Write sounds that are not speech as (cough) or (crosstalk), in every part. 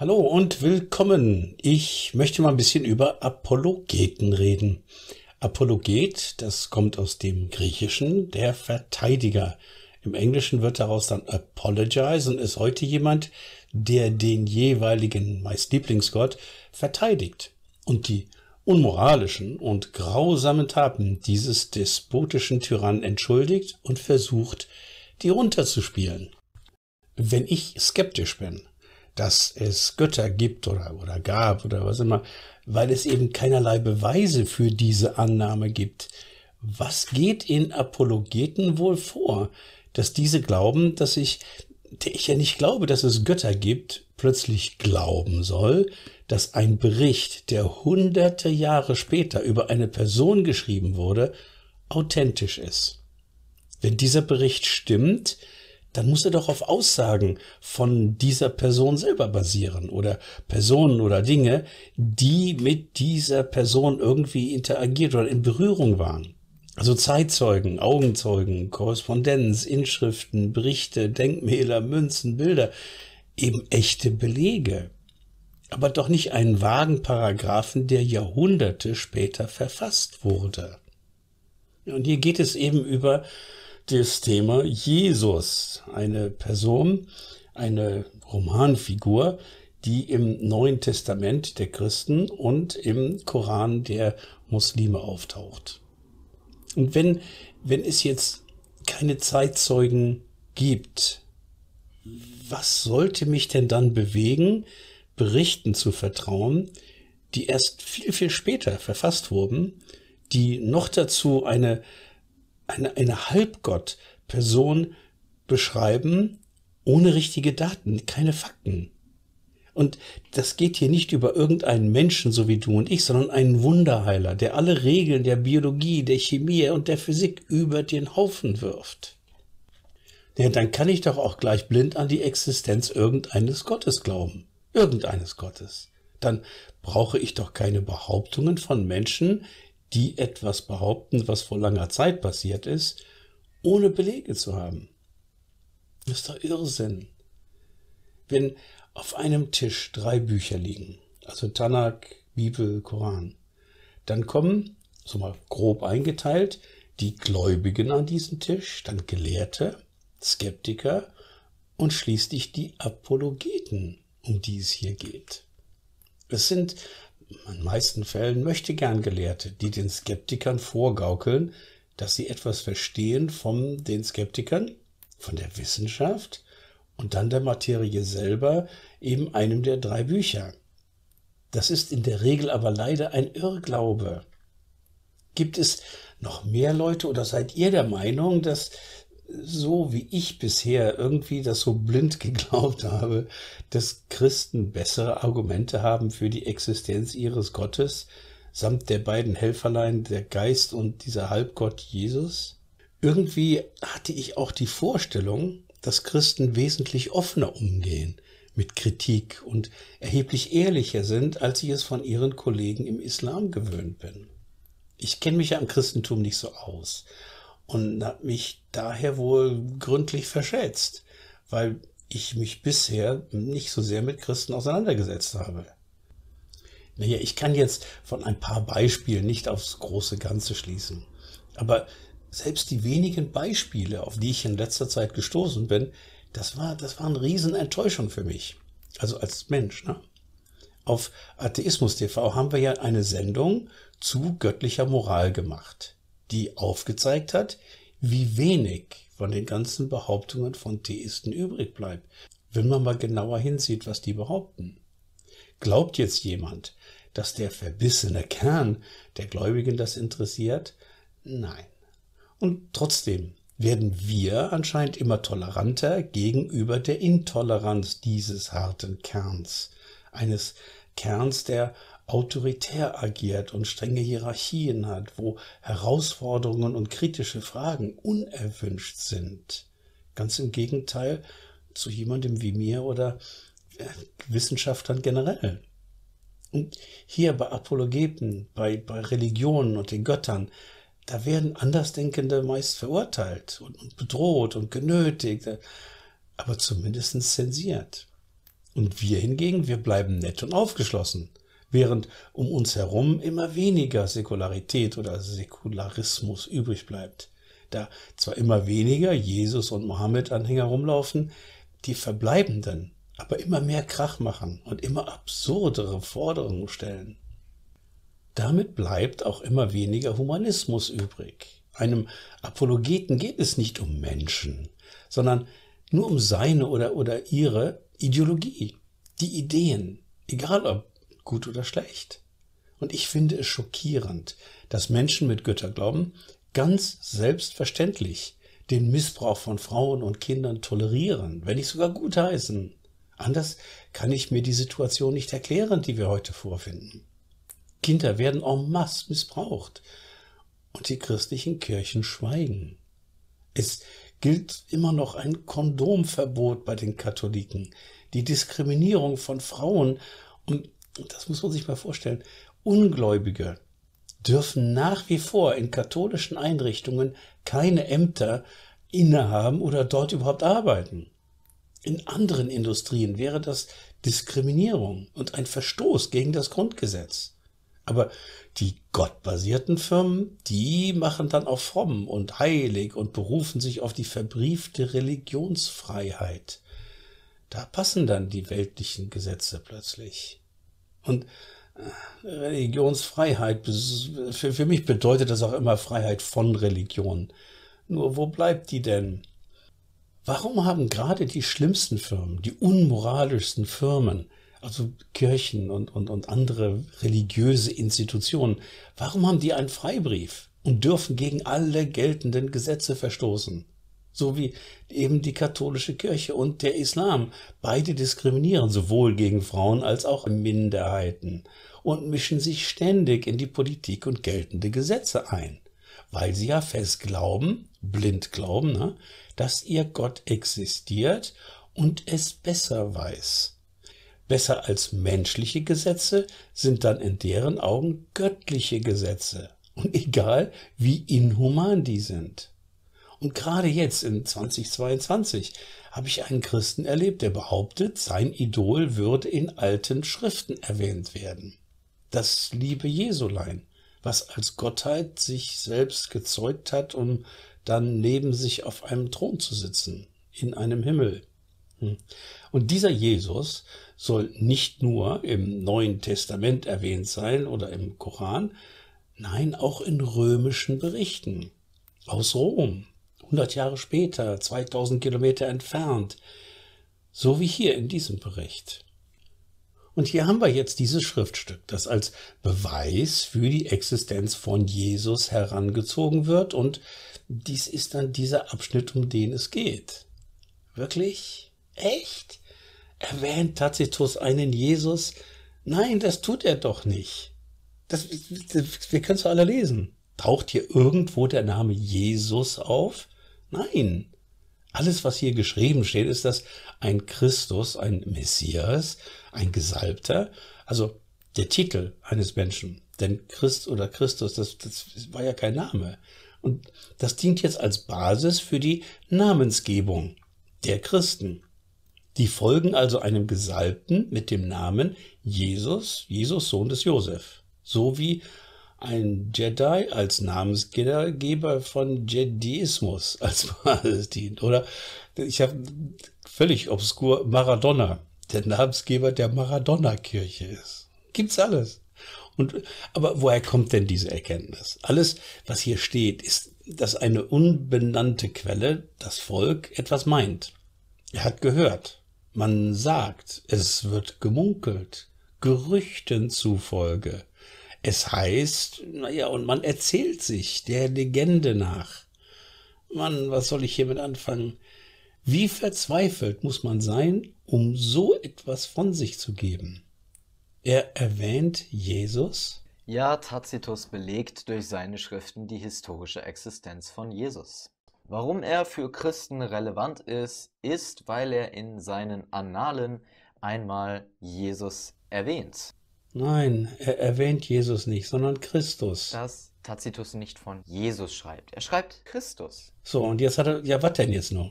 Hallo und willkommen. Ich möchte mal ein bisschen über Apologeten reden. Apologet, das kommt aus dem Griechischen, der Verteidiger. Im Englischen wird daraus dann apologize und ist heute jemand, der den jeweiligen, meist Lieblingsgott, verteidigt und die unmoralischen und grausamen Taten dieses despotischen Tyrannen entschuldigt und versucht, die runterzuspielen. Wenn ich skeptisch bin, dass es Götter gibt oder, oder gab oder was immer, weil es eben keinerlei Beweise für diese Annahme gibt. Was geht in Apologeten wohl vor, dass diese glauben, dass ich, der ich ja nicht glaube, dass es Götter gibt, plötzlich glauben soll, dass ein Bericht, der hunderte Jahre später über eine Person geschrieben wurde, authentisch ist. Wenn dieser Bericht stimmt, dann muss er doch auf Aussagen von dieser Person selber basieren oder Personen oder Dinge, die mit dieser Person irgendwie interagiert oder in Berührung waren. Also Zeitzeugen, Augenzeugen, Korrespondenz, Inschriften, Berichte, Denkmäler, Münzen, Bilder, eben echte Belege. Aber doch nicht einen vagen Paragraphen, der Jahrhunderte später verfasst wurde. Und hier geht es eben über das Thema Jesus, eine Person, eine Romanfigur, die im Neuen Testament der Christen und im Koran der Muslime auftaucht. Und wenn, wenn es jetzt keine Zeitzeugen gibt, was sollte mich denn dann bewegen, Berichten zu vertrauen, die erst viel, viel später verfasst wurden, die noch dazu eine eine, eine Halbgott-Person beschreiben, ohne richtige Daten, keine Fakten. Und das geht hier nicht über irgendeinen Menschen, so wie du und ich, sondern einen Wunderheiler, der alle Regeln der Biologie, der Chemie und der Physik über den Haufen wirft. Ja, dann kann ich doch auch gleich blind an die Existenz irgendeines Gottes glauben. Irgendeines Gottes. Dann brauche ich doch keine Behauptungen von Menschen, die etwas behaupten, was vor langer Zeit passiert ist, ohne Belege zu haben. Das ist doch Irrsinn. Wenn auf einem Tisch drei Bücher liegen, also Tanak, Bibel, Koran, dann kommen, so mal grob eingeteilt, die Gläubigen an diesen Tisch, dann Gelehrte, Skeptiker und schließlich die Apologeten, um die es hier geht. Es sind in meisten Fällen möchte gern Gelehrte, die den Skeptikern vorgaukeln, dass sie etwas verstehen von den Skeptikern, von der Wissenschaft und dann der Materie selber, eben einem der drei Bücher. Das ist in der Regel aber leider ein Irrglaube. Gibt es noch mehr Leute oder seid ihr der Meinung, dass so wie ich bisher irgendwie das so blind (laughs) geglaubt habe, dass Christen bessere Argumente haben für die Existenz ihres Gottes, samt der beiden Helferlein, der Geist und dieser Halbgott Jesus. Irgendwie hatte ich auch die Vorstellung, dass Christen wesentlich offener umgehen mit Kritik und erheblich ehrlicher sind, als ich es von ihren Kollegen im Islam gewöhnt bin. Ich kenne mich ja am Christentum nicht so aus, und habe mich daher wohl gründlich verschätzt, weil ich mich bisher nicht so sehr mit Christen auseinandergesetzt habe. Naja, ich kann jetzt von ein paar Beispielen nicht aufs große Ganze schließen. Aber selbst die wenigen Beispiele, auf die ich in letzter Zeit gestoßen bin, das war, das war eine Riesenenttäuschung für mich. Also als Mensch. Ne? Auf Atheismus TV haben wir ja eine Sendung zu göttlicher Moral gemacht die aufgezeigt hat, wie wenig von den ganzen Behauptungen von Theisten übrig bleibt, wenn man mal genauer hinsieht, was die behaupten. Glaubt jetzt jemand, dass der verbissene Kern der Gläubigen das interessiert? Nein. Und trotzdem werden wir anscheinend immer toleranter gegenüber der Intoleranz dieses harten Kerns, eines Kerns, der autoritär agiert und strenge Hierarchien hat, wo Herausforderungen und kritische Fragen unerwünscht sind. Ganz im Gegenteil zu jemandem wie mir oder äh, Wissenschaftlern generell. Und hier bei Apologeten, bei, bei Religionen und den Göttern, da werden Andersdenkende meist verurteilt und bedroht und genötigt, äh, aber zumindest zensiert. Und wir hingegen, wir bleiben nett und aufgeschlossen während um uns herum immer weniger Säkularität oder Säkularismus übrig bleibt. Da zwar immer weniger Jesus- und Mohammed-Anhänger rumlaufen, die verbleibenden aber immer mehr Krach machen und immer absurdere Forderungen stellen. Damit bleibt auch immer weniger Humanismus übrig. Einem Apologeten geht es nicht um Menschen, sondern nur um seine oder, oder ihre Ideologie, die Ideen, egal ob gut oder schlecht. Und ich finde es schockierend, dass Menschen mit Götterglauben ganz selbstverständlich den Missbrauch von Frauen und Kindern tolerieren, wenn nicht sogar gutheißen. Anders kann ich mir die Situation nicht erklären, die wir heute vorfinden. Kinder werden en masse missbraucht und die christlichen Kirchen schweigen. Es gilt immer noch ein Kondomverbot bei den Katholiken, die Diskriminierung von Frauen und das muss man sich mal vorstellen, Ungläubige dürfen nach wie vor in katholischen Einrichtungen keine Ämter innehaben oder dort überhaupt arbeiten. In anderen Industrien wäre das Diskriminierung und ein Verstoß gegen das Grundgesetz. Aber die gottbasierten Firmen, die machen dann auch fromm und heilig und berufen sich auf die verbriefte Religionsfreiheit. Da passen dann die weltlichen Gesetze plötzlich. Und äh, Religionsfreiheit, für, für mich bedeutet das auch immer Freiheit von Religion. Nur wo bleibt die denn? Warum haben gerade die schlimmsten Firmen, die unmoralischsten Firmen, also Kirchen und, und, und andere religiöse Institutionen, warum haben die einen Freibrief und dürfen gegen alle geltenden Gesetze verstoßen? so wie eben die katholische Kirche und der Islam. Beide diskriminieren sowohl gegen Frauen als auch Minderheiten und mischen sich ständig in die Politik und geltende Gesetze ein, weil sie ja fest glauben, blind glauben, ne, dass ihr Gott existiert und es besser weiß. Besser als menschliche Gesetze sind dann in deren Augen göttliche Gesetze. Und egal, wie inhuman die sind. Und gerade jetzt in 2022 habe ich einen Christen erlebt, der behauptet, sein Idol würde in alten Schriften erwähnt werden. Das liebe Jesulein, was als Gottheit sich selbst gezeugt hat, um dann neben sich auf einem Thron zu sitzen, in einem Himmel. Hm. Und dieser Jesus soll nicht nur im Neuen Testament erwähnt sein oder im Koran, nein, auch in römischen Berichten aus Rom 100 Jahre später, 2000 Kilometer entfernt, so wie hier in diesem Bericht. Und hier haben wir jetzt dieses Schriftstück, das als Beweis für die Existenz von Jesus herangezogen wird und dies ist dann dieser Abschnitt, um den es geht. Wirklich? Echt? Erwähnt Tacitus einen Jesus? Nein, das tut er doch nicht. Das, das wir können es alle lesen. Taucht hier irgendwo der Name Jesus auf? Nein. Alles, was hier geschrieben steht, ist, dass ein Christus, ein Messias, ein Gesalbter, also der Titel eines Menschen, denn Christ oder Christus, das, das war ja kein Name. Und das dient jetzt als Basis für die Namensgebung der Christen. Die folgen also einem Gesalbten mit dem Namen Jesus, Jesus Sohn des Josef, so wie ein Jedi als Namensgeber von Jediismus (laughs) als Basis Oder ich habe völlig obskur Maradona, der Namensgeber der Maradona-Kirche ist. Gibt's alles. Und, aber woher kommt denn diese Erkenntnis? Alles, was hier steht, ist, dass eine unbenannte Quelle, das Volk, etwas meint. Er hat gehört. Man sagt, es wird gemunkelt. Gerüchten zufolge. Es heißt, naja, und man erzählt sich der Legende nach. Mann, was soll ich hiermit anfangen? Wie verzweifelt muss man sein, um so etwas von sich zu geben? Er erwähnt Jesus? Ja, Tacitus belegt durch seine Schriften die historische Existenz von Jesus. Warum er für Christen relevant ist, ist, weil er in seinen Annalen einmal Jesus erwähnt. Nein, er erwähnt Jesus nicht, sondern Christus. Dass Tacitus nicht von Jesus schreibt. Er schreibt Christus. So, und jetzt hat er, ja, was denn jetzt noch?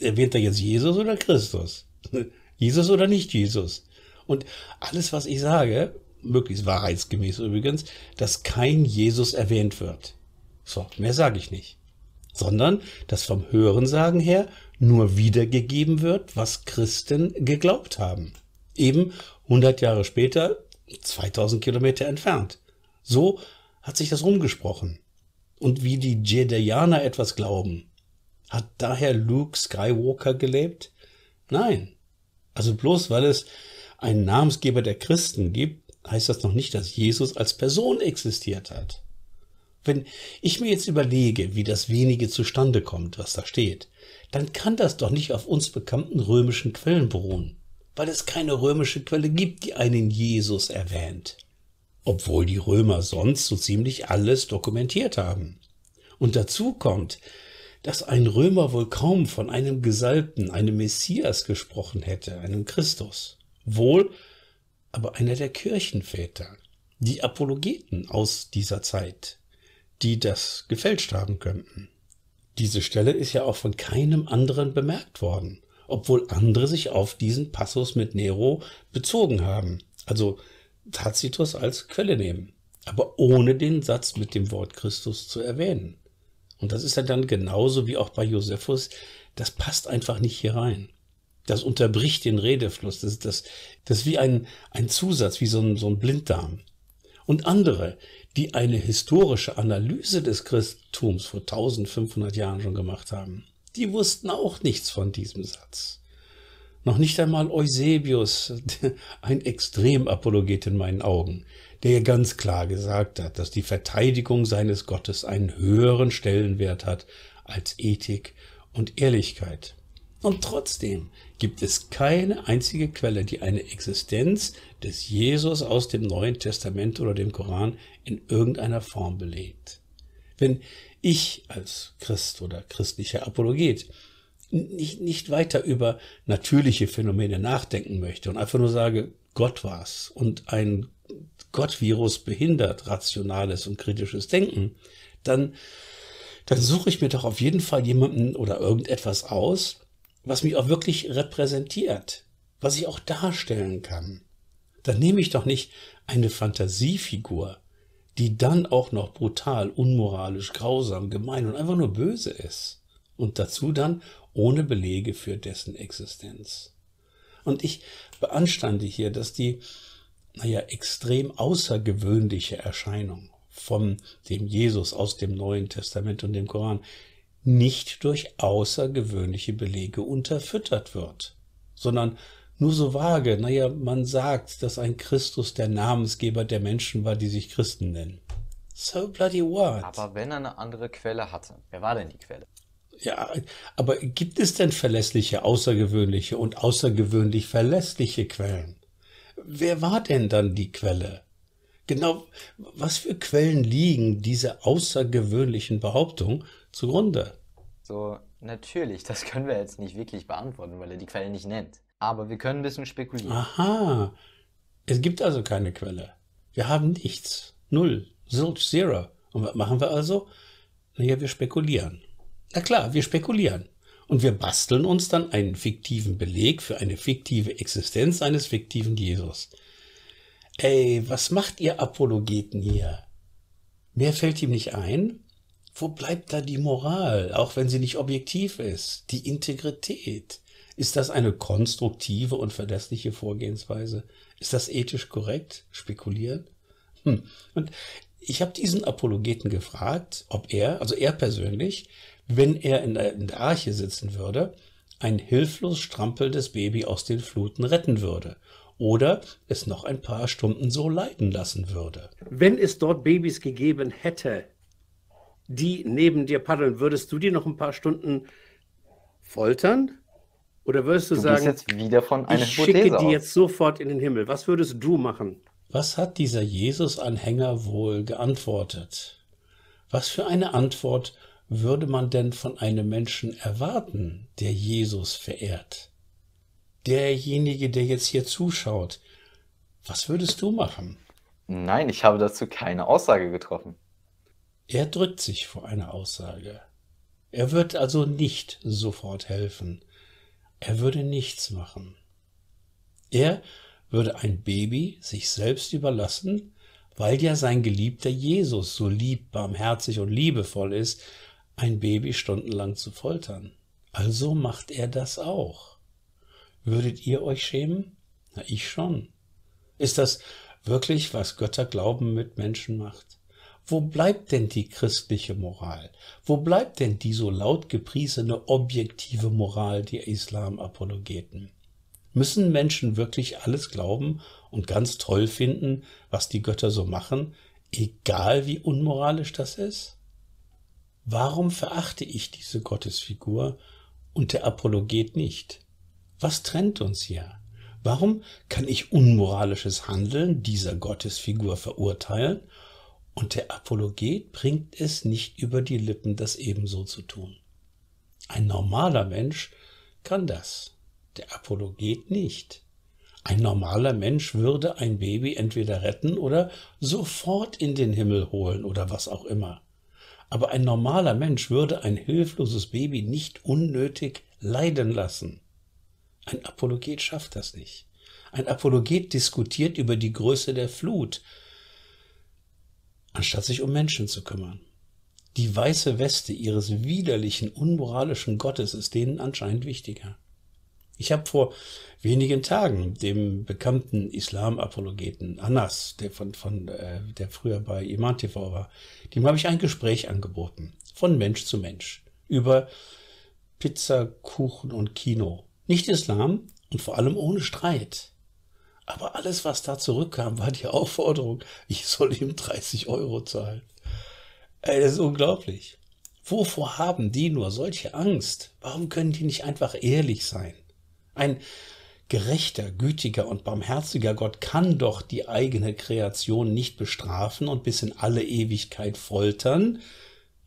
Erwähnt er jetzt Jesus oder Christus? (laughs) Jesus oder nicht Jesus? Und alles, was ich sage, möglichst wahrheitsgemäß übrigens, dass kein Jesus erwähnt wird. So, mehr sage ich nicht. Sondern, dass vom Hörensagen her nur wiedergegeben wird, was Christen geglaubt haben. Eben 100 Jahre später 2000 Kilometer entfernt. So hat sich das rumgesprochen. Und wie die Jededianer etwas glauben. Hat daher Luke Skywalker gelebt? Nein. Also bloß weil es einen Namensgeber der Christen gibt, heißt das noch nicht, dass Jesus als Person existiert hat. Wenn ich mir jetzt überlege, wie das wenige zustande kommt, was da steht, dann kann das doch nicht auf uns bekannten römischen Quellen beruhen weil es keine römische Quelle gibt, die einen Jesus erwähnt. Obwohl die Römer sonst so ziemlich alles dokumentiert haben. Und dazu kommt, dass ein Römer wohl kaum von einem Gesalbten, einem Messias gesprochen hätte, einem Christus. Wohl aber einer der Kirchenväter, die Apologeten aus dieser Zeit, die das gefälscht haben könnten. Diese Stelle ist ja auch von keinem anderen bemerkt worden obwohl andere sich auf diesen Passus mit Nero bezogen haben. Also Tacitus als Quelle nehmen, aber ohne den Satz mit dem Wort Christus zu erwähnen. Und das ist ja dann genauso wie auch bei Josephus, das passt einfach nicht hier rein. Das unterbricht den Redefluss. Das, das, das ist wie ein, ein Zusatz, wie so ein, so ein Blinddarm. Und andere, die eine historische Analyse des Christentums vor 1500 Jahren schon gemacht haben, die wussten auch nichts von diesem Satz. Noch nicht einmal Eusebius, (laughs) ein Extremapologet in meinen Augen, der ganz klar gesagt hat, dass die Verteidigung seines Gottes einen höheren Stellenwert hat als Ethik und Ehrlichkeit. Und trotzdem gibt es keine einzige Quelle, die eine Existenz des Jesus aus dem Neuen Testament oder dem Koran in irgendeiner Form belegt. Wenn ich als Christ oder christlicher Apologet nicht, nicht weiter über natürliche Phänomene nachdenken möchte und einfach nur sage, Gott war's und ein Gottvirus behindert rationales und kritisches Denken, dann, dann suche ich mir doch auf jeden Fall jemanden oder irgendetwas aus, was mich auch wirklich repräsentiert, was ich auch darstellen kann. Dann nehme ich doch nicht eine Fantasiefigur, die dann auch noch brutal, unmoralisch, grausam, gemein und einfach nur böse ist. Und dazu dann ohne Belege für dessen Existenz. Und ich beanstande hier, dass die, naja, extrem außergewöhnliche Erscheinung von dem Jesus aus dem Neuen Testament und dem Koran nicht durch außergewöhnliche Belege unterfüttert wird, sondern nur so vage. Naja, man sagt, dass ein Christus der Namensgeber der Menschen war, die sich Christen nennen. So bloody what? Aber wenn er eine andere Quelle hatte, wer war denn die Quelle? Ja, aber gibt es denn verlässliche, außergewöhnliche und außergewöhnlich verlässliche Quellen? Wer war denn dann die Quelle? Genau, was für Quellen liegen dieser außergewöhnlichen Behauptung zugrunde? So, natürlich, das können wir jetzt nicht wirklich beantworten, weil er die Quelle nicht nennt. Aber wir können ein bisschen spekulieren. Aha. Es gibt also keine Quelle. Wir haben nichts. Null. Zilch, zero. Und was machen wir also? Naja, wir spekulieren. Na klar, wir spekulieren. Und wir basteln uns dann einen fiktiven Beleg für eine fiktive Existenz eines fiktiven Jesus. Ey, was macht ihr Apologeten hier? Mehr fällt ihm nicht ein. Wo bleibt da die Moral, auch wenn sie nicht objektiv ist? Die Integrität? Ist das eine konstruktive und verlässliche Vorgehensweise? Ist das ethisch korrekt? Spekulieren? Hm. Und ich habe diesen Apologeten gefragt, ob er, also er persönlich, wenn er in der, in der Arche sitzen würde, ein hilflos strampelndes Baby aus den Fluten retten würde oder es noch ein paar Stunden so leiden lassen würde. Wenn es dort Babys gegeben hätte, die neben dir paddeln, würdest du die noch ein paar Stunden foltern? Oder würdest du, du sagen, ich schicke aus. die jetzt sofort in den Himmel? Was würdest du machen? Was hat dieser Jesus-Anhänger wohl geantwortet? Was für eine Antwort würde man denn von einem Menschen erwarten, der Jesus verehrt? Derjenige, der jetzt hier zuschaut, was würdest du machen? Nein, ich habe dazu keine Aussage getroffen. Er drückt sich vor einer Aussage. Er wird also nicht sofort helfen. Er würde nichts machen. Er würde ein Baby sich selbst überlassen, weil ja sein geliebter Jesus so lieb, barmherzig und liebevoll ist, ein Baby stundenlang zu foltern. Also macht er das auch. Würdet ihr euch schämen? Na, ich schon. Ist das wirklich, was Götterglauben mit Menschen macht? Wo bleibt denn die christliche Moral? Wo bleibt denn die so laut gepriesene objektive Moral der Islam-Apologeten? Müssen Menschen wirklich alles glauben und ganz toll finden, was die Götter so machen, egal wie unmoralisch das ist? Warum verachte ich diese Gottesfigur und der Apologet nicht? Was trennt uns hier? Warum kann ich unmoralisches Handeln dieser Gottesfigur verurteilen und der Apologet bringt es nicht über die Lippen, das ebenso zu tun. Ein normaler Mensch kann das, der Apologet nicht. Ein normaler Mensch würde ein Baby entweder retten oder sofort in den Himmel holen oder was auch immer. Aber ein normaler Mensch würde ein hilfloses Baby nicht unnötig leiden lassen. Ein Apologet schafft das nicht. Ein Apologet diskutiert über die Größe der Flut, anstatt sich um Menschen zu kümmern. Die weiße Weste ihres widerlichen, unmoralischen Gottes ist denen anscheinend wichtiger. Ich habe vor wenigen Tagen dem bekannten Islam-Apologeten Anas, der von, von äh, der früher bei Iman TV war, dem habe ich ein Gespräch angeboten von Mensch zu Mensch über Pizza, Kuchen und Kino. Nicht Islam und vor allem ohne Streit. Aber alles, was da zurückkam, war die Aufforderung, ich soll ihm 30 Euro zahlen. Ey, das ist unglaublich. Wovor haben die nur solche Angst? Warum können die nicht einfach ehrlich sein? Ein gerechter, gütiger und barmherziger Gott kann doch die eigene Kreation nicht bestrafen und bis in alle Ewigkeit foltern,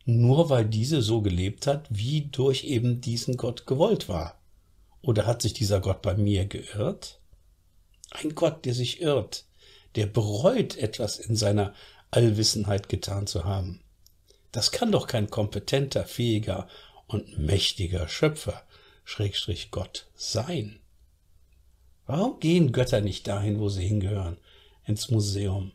nur weil diese so gelebt hat, wie durch eben diesen Gott gewollt war. Oder hat sich dieser Gott bei mir geirrt? Ein Gott, der sich irrt, der bereut etwas in seiner Allwissenheit getan zu haben. Das kann doch kein kompetenter, fähiger und mächtiger Schöpfer, Schrägstrich Gott, sein. Warum gehen Götter nicht dahin, wo sie hingehören, ins Museum,